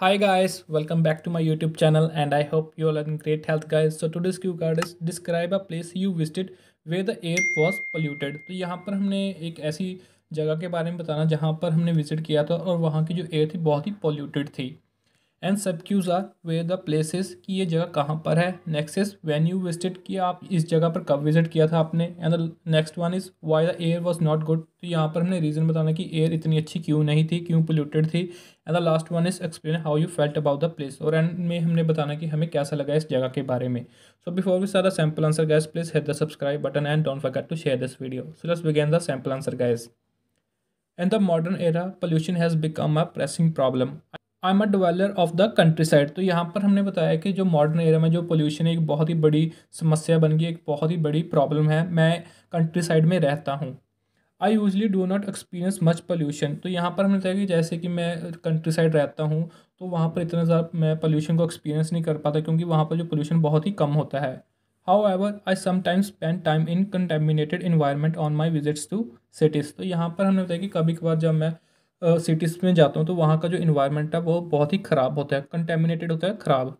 Hi guys, welcome back to my YouTube channel and I hope you all are in great health guys. So today's cue card is describe a place you visited where the air was polluted. तो यहाँ पर हमने एक ऐसी जगह के बारे में बताना जहाँ पर हमने विजिट किया था और वहाँ की जो एयर थी बहुत ही पोल्यूटेड थी and sub cues are where the places कि ये जगह कहाँ पर है next is when you visit कि आप इस जगह पर कब विजिट किया था आपने and next one is why the air was not good तो यहाँ पर हमने रीज़न बताना कि एयर इतनी अच्छी क्यों नहीं थी क्यों पोल्यूटेड थी and the last one is explain how you felt about the place और एंड में हमने बताना कि हमें कैसा लगा इस जगह के बारे में सो बिफोर वी सारा sample answer guys please hit the subscribe button and don't forget to share this video so let's begin the sample answer guys In the modern era, pollution has become a pressing problem. I am a dweller of the countryside तो यहाँ पर हमने बताया कि जो modern area में जो pollution एक बहुत ही बड़ी समस्या बन गई एक बहुत ही बड़ी प्रॉब्लम है मैं कंट्री साइड में रहता हूँ I usually do not experience much pollution तो यहाँ पर हमने बताया कि जैसे कि मैं कंट्री साइड रहता हूँ तो वहाँ पर इतना ज़्यादा मैं पोल्यूशन को एक्सपीरियंस नहीं कर पाता क्योंकि वहाँ पर जो पोल्यूशन बहुत ही कम होता है however I sometimes spend time in contaminated environment on my visits to cities तो यहाँ पर हमने बताया कि कभी कभार जब मैं सिटीज़ में जाता हूँ तो वहाँ का जो इन्वायरमेंट है वो बहुत ही ख़राब होता है कंटेमिनेटेड होता है ख़राब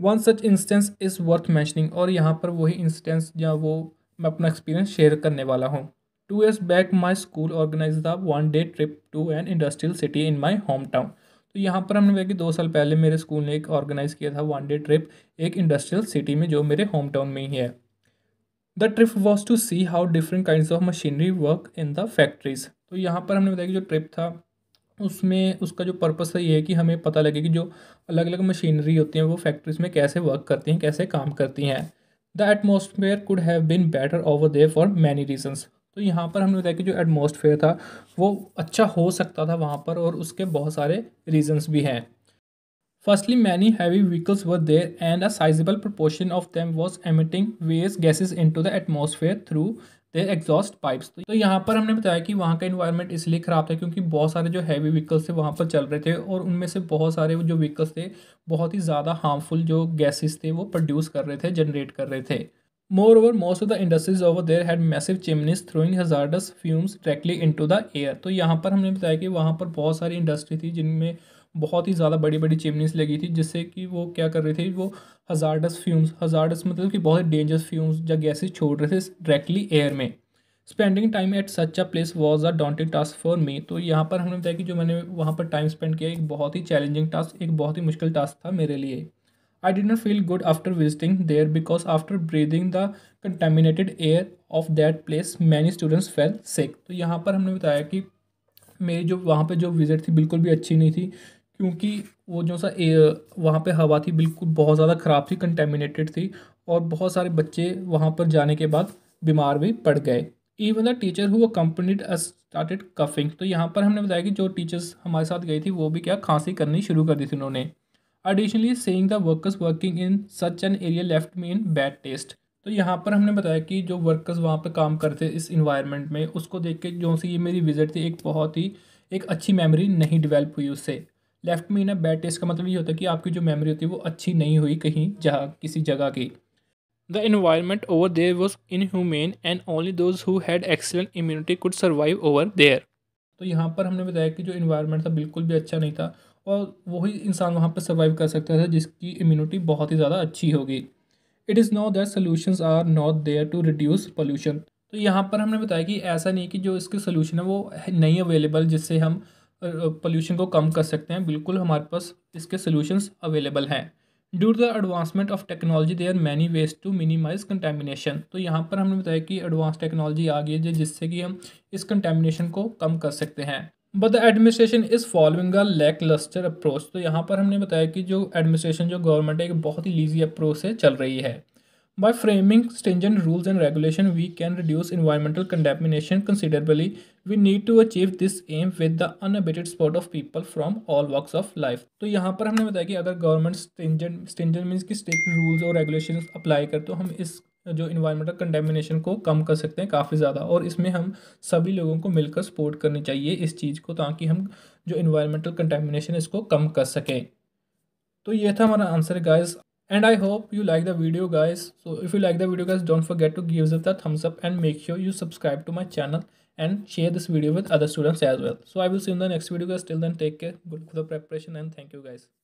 one such instance is worth mentioning और यहाँ पर वही इंस्टेंस या वो मैं अपना एक्सपीरियंस शेयर करने वाला हूँ two years back my school organise the one day trip to an industrial city in my home town तो यहाँ पर हमने कि दो साल पहले मेरे स्कूल ने एक ऑर्गेनाइज़ किया था वन डे ट्रिप एक इंडस्ट्रियल सिटी में जो मेरे होम टाउन में ही है the trip was to see how different kind of machinery work in the factories तो यहाँ पर हमने बताया कि जो ट्रिप था उसमें उसका जो पर्पस है ये है कि हमें पता लगे कि जो अलग अलग मशीनरी होती हैं वो फैक्ट्रीज में कैसे वर्क करती हैं कैसे काम करती हैं the atmosphere could have been better over there for many reasons तो यहाँ पर हमने बताया कि जो एटमोसफेयर था वो अच्छा हो सकता था वहाँ पर और उसके बहुत सारे रीजन्स भी हैं firstly many heavy vehicles were there and a sizeable proportion of them was emitting waste gases into the atmosphere through exhaust pipes तो यहाँ पर हमने बताया कि वहाँ का इन्वायरमेंट इसलिए ख़राब था क्योंकि बहुत सारे जो हैवी व्हीकल्स थे वहाँ पर चल रहे थे और उनमें से बहुत सारे जो व्हीकल्स थे बहुत ही ज़्यादा हार्मफुल जो गैसेस थे वो प्रोड्यूस कर रहे थे जनरेट कर रहे थे Moreover, most of the industries over there had massive chimneys throwing hazardous fumes directly into the air. तो यहाँ पर हमने बताया कि वहाँ पर बहुत सारी इंडस्ट्री थी जिनमें बहुत ही ज़्यादा बड़ी बड़ी चिमनीस लगी थी जिससे कि वो क्या कर रही थी वो हज़ार्डस फ्यूम्स हज़ार्डस मतलब कि बहुत डेंजरस फ्यूम्स या गैसेज छोड़ रहे थे डायरेक्टली एयर में spending time at such a place was a daunting task for me तो यहाँ पर हमने बताया कि जो मैंने वहाँ पर टाइम स्पेंड किया एक बहुत ही चैलेंजिंग टास्क एक बहुत ही मुश्किल टास्क था मेरे लिए I did not feel good after visiting there because after breathing the contaminated air of that place many students fell sick. तो यहाँ पर हमने बताया कि मेरी जो वहाँ पर जो विज़िट थी बिल्कुल भी अच्छी नहीं थी क्योंकि वो जो सा एयर वहाँ पर हवा थी बिल्कुल बहुत ज़्यादा ख़राब थी कंटेमिनेटेड थी और बहुत सारे बच्चे वहाँ पर जाने के बाद बीमार भी पड़ गए even the teacher who accompanied started coughing तो यहाँ पर हमने बताया कि जो टीचर्स हमारे साथ गई थी वो भी क्या खांसी करनी शुरू कर दी थी उन्होंने additionally seeing the workers working in such an area left me in bad taste तो यहाँ पर हमने बताया कि जो वर्कर्स वहाँ पर काम करते इस इन्वायरमेंट में उसको देख के जो सी ये मेरी विजिट थी एक बहुत ही एक अच्छी मेमोरी नहीं डेवलप हुई उससे लेफ्ट में ना बैड टेस्ट का मतलब ये होता है कि आपकी जो मेमोरी होती है वो अच्छी नहीं हुई कहीं जहाँ किसी जगह की the environment over there was inhuman and only those who had excellent immunity could survive over there तो यहाँ पर हमने बताया कि जो इन्वायरमेंट था बिल्कुल भी अच्छा नहीं था और वही इंसान वहाँ पर सर्वाइव कर सकता था जिसकी इम्यूनिटी बहुत ही ज़्यादा अच्छी होगी it is not that solution are not there to reduce pollution तो यहाँ पर हमने बताया कि ऐसा नहीं कि जो इसके सोल्यूशन है वो नहीं अवेलेबल जिससे हम पोल्यूशन को कम कर सकते हैं बिल्कुल हमारे पास इसके सोल्यूशंस अवेलेबल हैं due the advancement of technology they are many ways to minimise contamination तो यहाँ पर हमने बताया कि एडवांस टेक्नोलॉजी आ गई है जिससे कि हम इस कंटेमिनेशन को कम कर सकते हैं but the administration is following a lacklustre approach तो यहाँ पर हमने बताया कि जो एडमिनिस्ट्रेशन जो गवर्नमेंट है एक बहुत ही लीजी अप्रोच से चल रही है by framing stringent rules and regulation we can reduce environmental contamination considerably we need to achieve this aim with the unabated support of people from all walks of life तो यहाँ पर हमने बताया कि अगर गवर्नमेंट स्टिंजेंट स्टेंजन मीन्स की strict rules और regulation apply कर तो हम इस जो इन्वायरमेंटल कंटेमिनेशन को कम कर सकते हैं काफ़ी ज़्यादा और इसमें हम सभी लोगों को मिलकर सपोर्ट करनी चाहिए इस चीज़ को ताकि हम जो इन्वायरमेंटल कंटेमिनेशन इसको कम कर सकें तो ये था हमारा answer guys and I hope you like the video guys so if you like the video guys don't forget to give the thumbs up and make sure you subscribe to my channel and share this video with other students as well so I will see in the next video guys till then take care good for the preparation and thank you guys